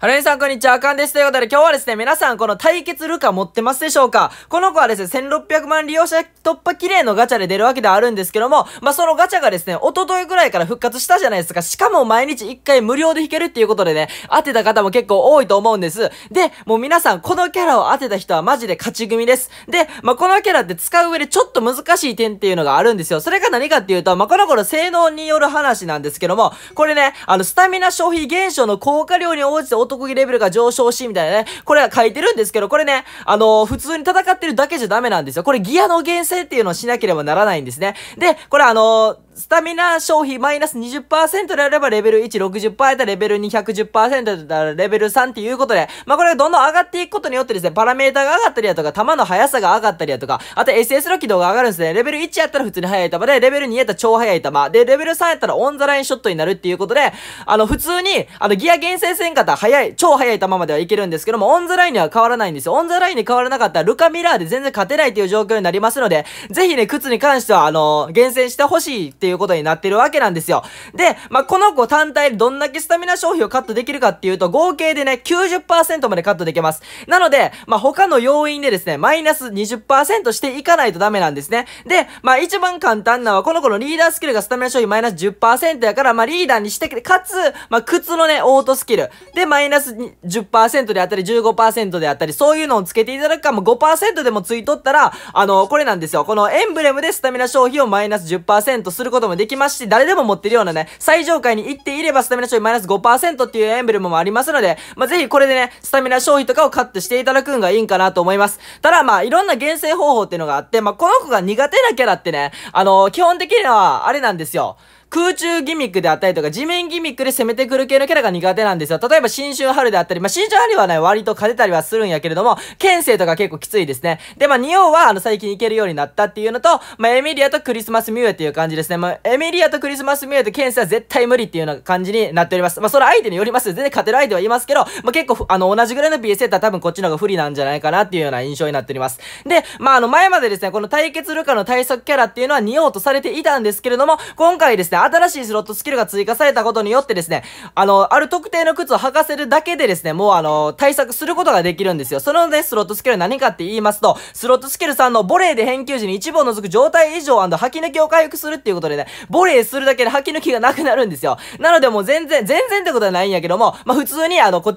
はるみさん、こんにちは。あかんです。ということで、今日はですね、皆さん、この対決ルカ持ってますでしょうかこの子はですね、1600万利用者突破綺麗のガチャで出るわけではあるんですけども、まあ、そのガチャがですね、おとといぐらいから復活したじゃないですか。しかも毎日1回無料で弾けるっていうことでね、当てた方も結構多いと思うんです。で、もう皆さん、このキャラを当てた人はマジで勝ち組です。で、まあ、このキャラって使う上でちょっと難しい点っていうのがあるんですよ。それが何かっていうと、まあ、この子の性能による話なんですけども、これね、あの、スタミナ消費減少の効果量に応じて男気レベルが上昇し、みたいなね。これは書いてるんですけど、これね、あのー、普通に戦ってるだけじゃダメなんですよ。これギアの厳選っていうのをしなければならないんですね。で、これあのースタミナ消費マイナス20%であればレベル1、60%ったらレベル2、110%だったらレベル3っていうことで、まあ、これがどんどん上がっていくことによってですね、パラメータが上がったりだとか、球の速さが上がったりだとか、あと SS の軌道が上がるんですね。レベル1やったら普通に速い球で、レベル2やったら超速い球、で、レベル3やったらオンザラインショットになるっていうことで、あの、普通に、あの、ギア厳選戦型、速い、超速い球まではいけるんですけども、オンザラインには変わらないんですよ。オンザラインに変わらなかったら、ルカミラーで全然勝てないっていう状況になりますので、ぜひね、靴に関しては、あの、厳選してほしいっていういうことになってるわけなんですよ。で、まあ、この子単体でどんだけスタミナ消費をカットできるかっていうと、合計でね、90%までカットできます。なので、まあ、他の要因でですね、マイナス20%していかないとダメなんですね。で、まあ、一番簡単なのは、この子のリーダースキルがスタミナ消費マイナス10%やから、まあ、リーダーにして、かつ、まあ、靴のね、オートスキル。で、マイナス10%であったり、15%であったり、そういうのをつけていただくか、もう5%でもついとったら、あの、これなんですよ。このエンブレムでスタミナ消費をマイナス10%することこともできますし、誰でも持ってるようなね、最上階に行っていればスタミナ消費マイナス5%っていうエンブレムもありますので、まあ、ぜひこれでね、スタミナ消費とかをカットしていただくのがいいんかなと思います。ただまあ、いろんな厳選方法っていうのがあって、まあ、この子が苦手なキャラってね、あのー、基本的には、あれなんですよ。空中ギミックであったりとか、地面ギミックで攻めてくる系のキャラが苦手なんですよ。例えば、新春春であったり、まあ、新春春はね、割と勝てたりはするんやけれども、剣聖とか結構きついですね。で、まあ、仁王は、あの、最近行けるようになったっていうのと、まあ、エミリアとクリスマスミューエっていう感じですね。まあ、エミリアとクリスマスミューエと剣聖は絶対無理っていうような感じになっております。まあ、それ相手によります。全然勝てる相手はいますけど、まあ、結構、あの、同じぐらいの BS やったら多分こっちの方が不利なんじゃないかなっていうような印象になっております。で、まあ、あの、前までですね、この対決ルカの対策キャラっていうのは仁王とされていたんですけれども、今回ですね、ね、新しいスロットスキルが追加されたことによってですね、あの、ある特定の靴を履かせるだけでですね、もうあの、対策することができるんですよ。そのね、スロットスキルは何かって言いますと、スロットスキル3のボレーで返球時に一部を除く状態異常吐き抜きを回復するっていうことでね、ボレーするだけで吐き抜きがなくなるんですよ。なのでもう全然、全然ってことはないんやけども、まあ、普通にあの、こ、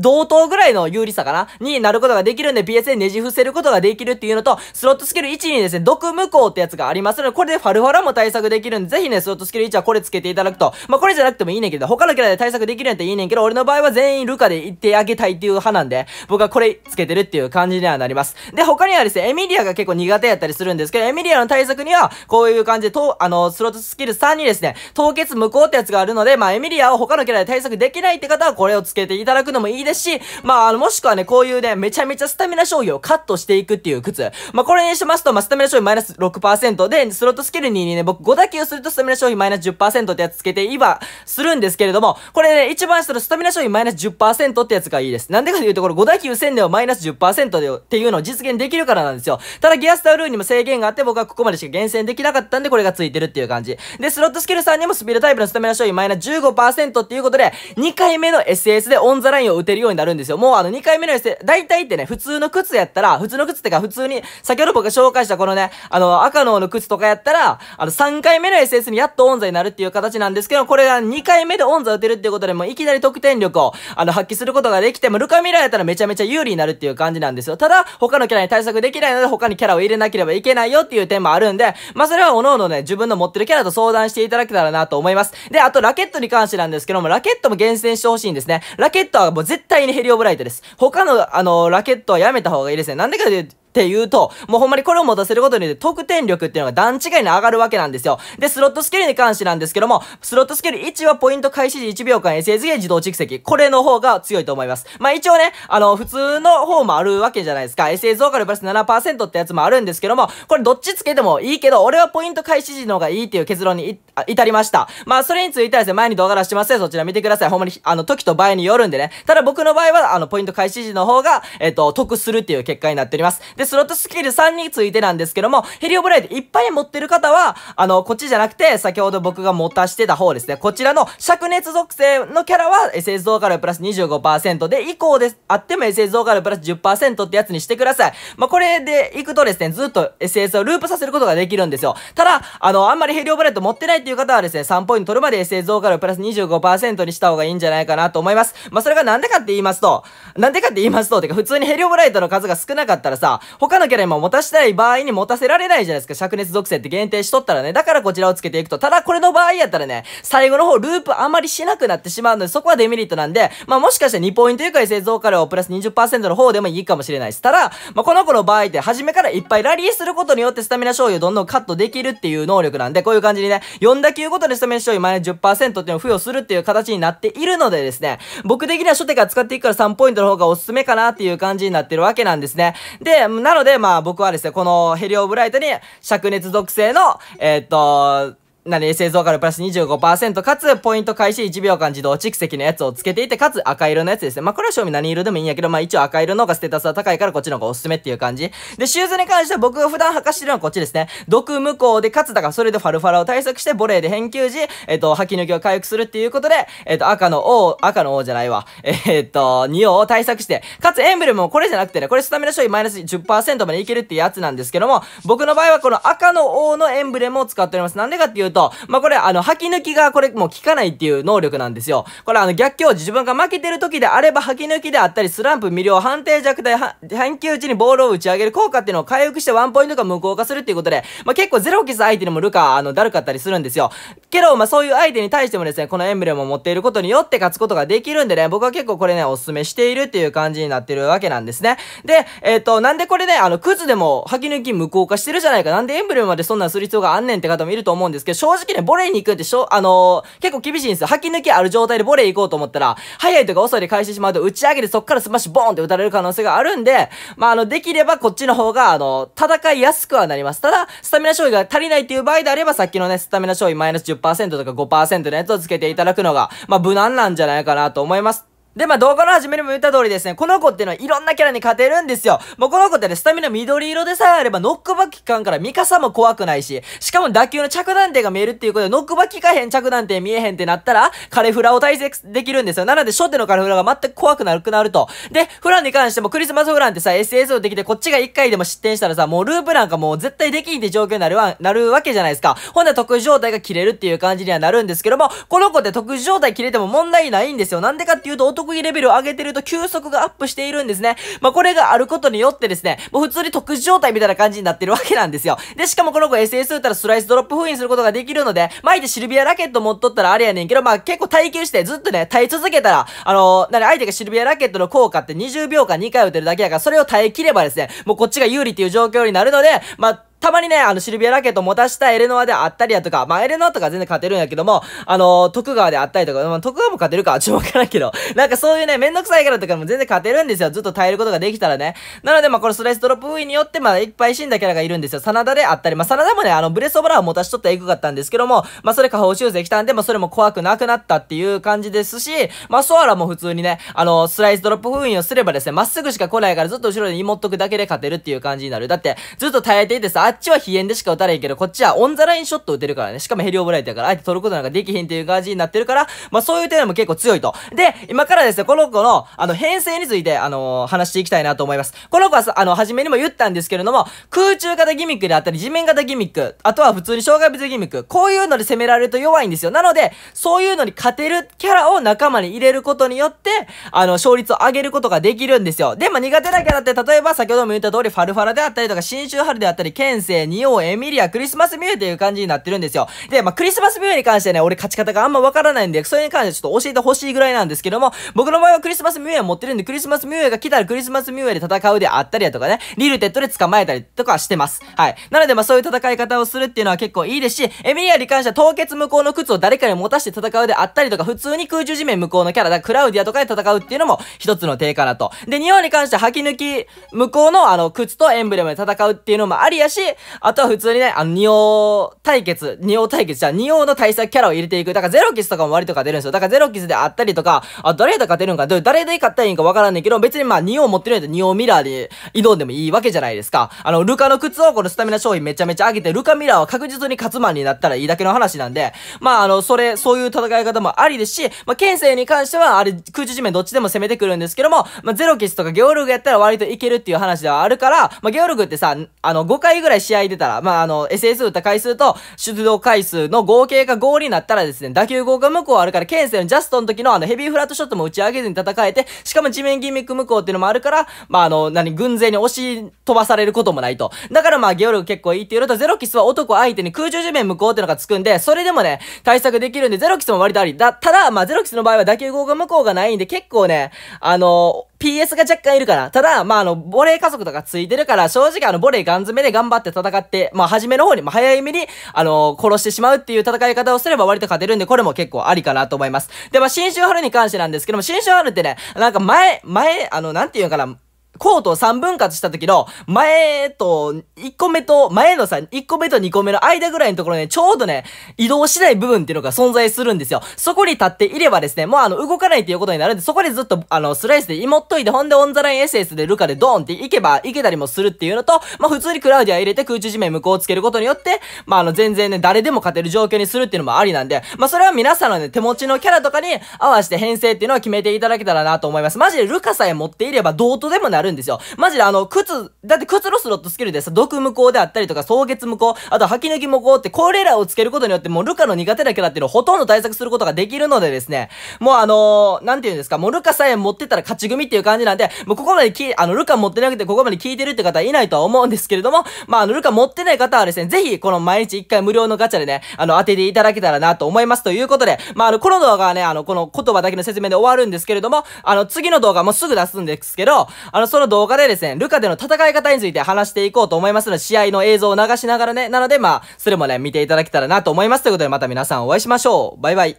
同等ぐらいの有利さかなになることができるんで PSA ねじ伏せることができるっていうのと、スロットスキル1にですね、毒無効ってやつがありますので、これでファルファラも対策できるんで、ぜひね、スロットスキル1はこれつけていただくと、まあ、これじゃなくてもいいねんけど、他のキャラで対策できるんやったらいいねんけど、俺の場合は全員ルカで行ってあげたいっていう派なんで、僕はこれつけてるっていう感じにはなります。で、他にはですね、エミリアが結構苦手やったりするんですけど、エミリアの対策には、こういう感じで、と、あの、スロットスキル3にですね、凍結無効ってやつがあるので、まあ、エミリアを他のキャラで対策できないって方はこれをつけていただくくのもいいですし、まあ、あの、もしくはね、こういうね、めちゃめちゃスタミナ消費をカットしていくっていう靴。まあ、これにしますと、まあ、スタミナ消費マイナス6%で、スロットスキル2にね、僕5打球するとスタミナ消費マイナス10%ってやつつけて、今、するんですけれども、これね、一番下のスタミナ消費マイナス10%ってやつがいいです。なんでかというと、これ5打球1000ではマイナス10%で、っていうのを実現できるからなんですよ。ただ、ギアスタールーにも制限があって、僕はここまでしか厳選できなかったんで、これがついてるっていう感じ。で、スロットスキルさんにもスピードタイプのスタミナ消費マイナス15%っていうことで、2回目の SS でオンザララインを打てるようになるんですよ。もうあの2回目のエステ、大体ってね、普通の靴やったら、普通の靴ってか普通に、先ほど僕が紹介したこのね、あの、赤のの靴とかやったら、あの3回目の SS にやっと音ンになるっていう形なんですけど、これが2回目で音ンザ打てるっていうことでもいきなり得点力を、あの、発揮することができても、ルカミラーやったらめちゃめちゃ有利になるっていう感じなんですよ。ただ、他のキャラに対策できないので、他にキャラを入れなければいけないよっていう点もあるんで、まあ、それは各々ね、自分の持ってるキャラと相談していただけたらなと思います。で、あと、ラケットに関してなんですけども、ラケットも厳選してほしいんですね。ラケットはもう絶対にヘリオブライトです。他の、あの、ラケットはやめた方がいいですね。なんでかとって言うと、もうほんまにこれを持たせることによって得点力っていうのが段違いに上がるわけなんですよ。で、スロットスキルに関してなんですけども、スロットスキル1はポイント開始時1秒間 SS ゲー自動蓄積。これの方が強いと思います。まあ一応ね、あの、普通の方もあるわけじゃないですか。SS 増加のプラス7%ってやつもあるんですけども、これどっちつけてもいいけど、俺はポイント開始時の方がいいっていう結論に至りました。まあそれについてはですね、前に動画出してますよ。そちら見てください。ほんまに、あの、時と場合によるんでね。ただ僕の場合は、あの、ポイント開始時の方が、えっと、得するっていう結果になっております。で、スロットスキル3についてなんですけども、ヘリオブライドいっぱい持ってる方は、あの、こっちじゃなくて、先ほど僕が持たしてた方ですね。こちらの灼熱属性のキャラは、SS 増加ルプラス25%で、以降であっても SS 増ガルプラス10%ってやつにしてください。まあ、これで行くとですね、ずっと SS をループさせることができるんですよ。ただ、あの、あんまりヘリオブライト持ってないっていう方はですね、3ポイント取るまで SS 増ガルプラス25%にした方がいいんじゃないかなと思います。まあ、それがなんでかって言いますと、なんでかって言いますと、てか普通にヘリオブライトの数が少なかったらさ、他のキャラにも持たせたい場合に持たせられないじゃないですか。灼熱属性って限定しとったらね。だからこちらをつけていくと。ただこれの場合やったらね、最後の方ループあんまりしなくなってしまうので、そこはデメリットなんで、まあもしかして2ポイント以下で製造カレーをプラス20%の方でもいいかもしれないです。ただ、まあこの子の場合って初めからいっぱいラリーすることによってスタミナ醤油をどんどんカットできるっていう能力なんで、こういう感じにね、4打球ごとにスタミナ醤油マイナス10%っていうのを付与するっていう形になっているのでですね、僕的には初手から使っていくから3ポイントの方がおすすめかなっていう感じになってるわけなんですね。で、なので、まあ僕はですね、このヘリオブライトに灼熱属性の、えー、っと、な冷製増加のプラス25%、かつ、ポイント開始1秒間自動蓄積のやつをつけていて、かつ赤色のやつですね。まあ、これは賞味何色でもいいんやけど、まあ、一応赤色の方がステータスは高いから、こっちの方がおすすめっていう感じ。で、シューズに関しては僕が普段履かしてるのはこっちですね。毒無効で、かつ、だからそれでファルファラを対策して、ボレーで返球時、えっ、と、吐き抜きを回復するっていうことで、えっ、と、赤の王、赤の王じゃないわ。えっと、二王を対策して、かつエンブレムもこれじゃなくてね、これスタミナ消費マイナス10%までいけるっていうやつなんですけども、僕の場合はこの赤の王のエンブレムを使っております。なんでかっていうと、と、まあ、これ、あの、吐き抜きがこれもう効かないっていう能力なんですよ。これ、あの、逆境、自分が負けてる時であれば吐き抜きであったり、スランプ、魅了、判定弱体、半球打ちにボールを打ち上げる効果っていうのを回復してワンポイントが無効化するっていうことで、まあ、結構ゼロキス相手にもルカ、あの、だるかったりするんですよ。けど、まあ、そういう相手に対してもですね、このエンブレムを持っていることによって勝つことができるんでね、僕は結構これね、おすすめしているっていう感じになってるわけなんですね。で、えっ、ー、と、なんでこれね、あの、クズでも吐き抜き無効化してるじゃないか、なんでエンブレムまでそんなする必要があんねんって方もいると思うんですけど、正直ね、ボレーに行くってしょ、あのー、結構厳しいんですよ。吐き抜きある状態でボレー行こうと思ったら、早いとか遅いで返してしまうと、打ち上げでそっからスマッシュボーンって打たれる可能性があるんで、まあ、あの、できればこっちの方が、あの、戦いやすくはなります。ただ、スタミナ消費が足りないっていう場合であれば、さっきのね、スタミナ消費マイナス10%とか5%のやつをつけていただくのが、まあ、無難なんじゃないかなと思います。で、まあ、動画の始めにも言った通りですね、この子っていうのはいろんなキャラに勝てるんですよ。もうこの子ってね、スタミナ緑色でさえあればノックバック効かんからミカサも怖くないし、しかも打球の着弾点が見えるっていうことで、ノックバック効かへん着弾点見えへんってなったら、カレフラを対策できるんですよ。なので、初手のカレフラが全く怖くなくなると。で、フランに関してもクリスマスフランってさ、SS をできてこっちが1回でも失点したらさ、もうループなんかもう絶対できんって状況になるわ、なるわけじゃないですか。ほんな特殊状態が切れるっていう感じにはなるんですけども、この子って特殊状態切れても問題ないんですよ。なんでかっていうと、得意レベルを上げてると球速がアップしているんですね。まあ、これがあることによってですね、もう普通に特殊状態みたいな感じになってるわけなんですよ。で、しかもこの子 SS 打ったらスライスドロップ封印することができるので、巻いてシルビアラケット持っとったらあれやねんけど、まあ、結構耐久してずっとね、耐え続けたら、あのー、なに相手がシルビアラケットの効果って20秒間2回打てるだけやから、それを耐えきればですね、もうこっちが有利っていう状況になるので、まあ、たまにね、あの、シルビアラケット持たしたエレノアであったりやとか、まあ、エレノアとか全然勝てるんやけども、あのー、徳川であったりとか、まあ、徳川も勝てるか、ちょっとわからんけど、なんかそういうね、めんどくさいからとかも全然勝てるんですよ。ずっと耐えることができたらね。なので、まあ、このスライスドロップ V によって、まあ、いっぱい死んだキャラがいるんですよ。真田であったり、まあ、真田もね、あの、ブレスオブラーを持たしとったらエグかったんですけども、まあ、それ下方修正来たんで、まあ、それも怖くなくなったっていう感じですし、まあ、ソアラも普通にね、あの、スライスドロップ封印をすればですね、まっすぐしか来ないからずっと後ろに持っとくだけで勝てるっていう感じになる。だって、ずっと耐えていてさ、あっちは飛炎でしか打たれへんけど、こっちはオンザラインショット打てるからね。しかもヘリオブライトやから、あえて取ることなんかできへんっていう感じになってるから、まあそういう点でも結構強いと。で、今からですね、この子の、あの、編成について、あのー、話していきたいなと思います。この子はさ、あの、初めにも言ったんですけれども、空中型ギミックであったり、地面型ギミック、あとは普通に障害物ギミック、こういうので攻められると弱いんですよ。なので、そういうのに勝てるキャラを仲間に入れることによって、あの、勝率を上げることができるんですよ。でも苦手なキャラって、例えば先ほども言った通り、ファルファラであったりとか、新州春であったり、剣先生、ニオエミリア、クリスマスミューという感じになってるんですよ。で、まあ、クリスマスミューに関してね、俺勝ち方があんまわからないんで、それに関してちょっと教えてほしいぐらいなんですけども、僕の場合はクリスマスミュー持ってるんで、クリスマスミューが来たらクリスマスミューで戦うであったりだとかね、リルテッドで捕まえたりとかしてます。はい。なので、まあ、そういう戦い方をするっていうのは結構いいですし、エミリアに関しては凍結無効の靴を誰かに持たして戦うであったりとか、普通に空中地面無効のキャラだ、クラウディアとかで戦うっていうのも一つの手かなと。で、日本に関しては吐き抜き無効のあの、靴とエンブレムで戦うっていうのもありやし、あとは普通にね、あの、仁王対決、仁王対決じゃ、仁王の対策キャラを入れていく。だからゼロキスとかも割とか出るんですよ。だからゼロキスであったりとか、あ、誰と勝てるんか、誰で勝ったらいいんかわからんねんけど、別にまあ仁王持ってるんやったら王ミラーで挑んでもいいわけじゃないですか。あの、ルカの靴をこのスタミナ商品めちゃめちゃ上げて、ルカミラーは確実に勝つマンになったらいいだけの話なんで、まああの、それ、そういう戦い方もありですし、まあ、県政に関しては、あれ、空中地面どっちでも攻めてくるんですけども、まあ、ゼロキスとかゲオルグやったら割といけるっていう話ではあるから、まあ、ゲオルグってさ、あの、5回ぐらいい試合出たら、まあ、あの、SS 打った回数と出動回数の合計が5になったらですね、打球効向無効あるから、県世のジャストの時のあのヘビーフラットショットも打ち上げずに戦えて、しかも地面ギミック無効っていうのもあるから、まあ、あの、何、軍勢に押し飛ばされることもないと。だからまあ、ゲオルグ結構いいっていうのと、ゼロキスは男相手に空中地面無効っていうのがつくんで、それでもね、対策できるんで、ゼロキスも割とあり。だ、ただ、まあ、ゼロキスの場合は打球効向無効がないんで、結構ね、あの PS が若干いるから。ただ、まあ、あの、ボレー家族とかついてるから、正直あの、ボレーガン詰めで頑張って戦って、まあ、初めの方に、まあ、早い目に、あの、殺してしまうっていう戦い方をすれば割と勝てるんで、これも結構ありかなと思います。で、まあ、新春春に関してなんですけども、新春春ってね、なんか前、前、あの、なんて言うかな、コートを3分割した時の、前と、1個目と、前のさ、1個目と2個目の間ぐらいのところね、ちょうどね、移動しない部分っていうのが存在するんですよ。そこに立っていればですね、もうあの、動かないっていうことになるんで、そこでずっと、あの、スライスで芋っといて、ほんでオンザラインエセスでルカでドーンっていけば、いけたりもするっていうのと、まあ、普通にクラウディア入れて空中地面向こうをつけることによって、まあ、あの、全然ね、誰でも勝てる状況にするっていうのもありなんで、まあ、それは皆さんのね、手持ちのキャラとかに合わせて編成っていうのは決めていただけたらなと思います。マジでルカさえ持っていれば、どうとでもなるるんですよ。マジであの、靴、だって靴のスロットスキルでさ、毒無効であったりとか、草月無効、あと吐き抜き無効って、これらをつけることによってもうルカの苦手なキャラっていうのをほとんど対策することができるのでですね、もうあのー、なんて言うんですか、もうルカさえ持ってたら勝ち組っていう感じなんで、もうここまでき、あの、ルカ持ってなくてここまで聞いてるって方はいないとは思うんですけれども、まあ、あの、ルカ持ってない方はですね、ぜひ、この毎日一回無料のガチャでね、あの、当てていただけたらなと思いますということで、まあ、あの、この動画はね、あの、この言葉だけの説明で終わるんですけれども、あの、次の動画もすぐ出すんですけど、あの、そその動画でですね、ルカでの戦い方について話していこうと思いますので、試合の映像を流しながらね、なのでまあ、それもね、見ていただけたらなと思いますということで、また皆さんお会いしましょう。バイバイ。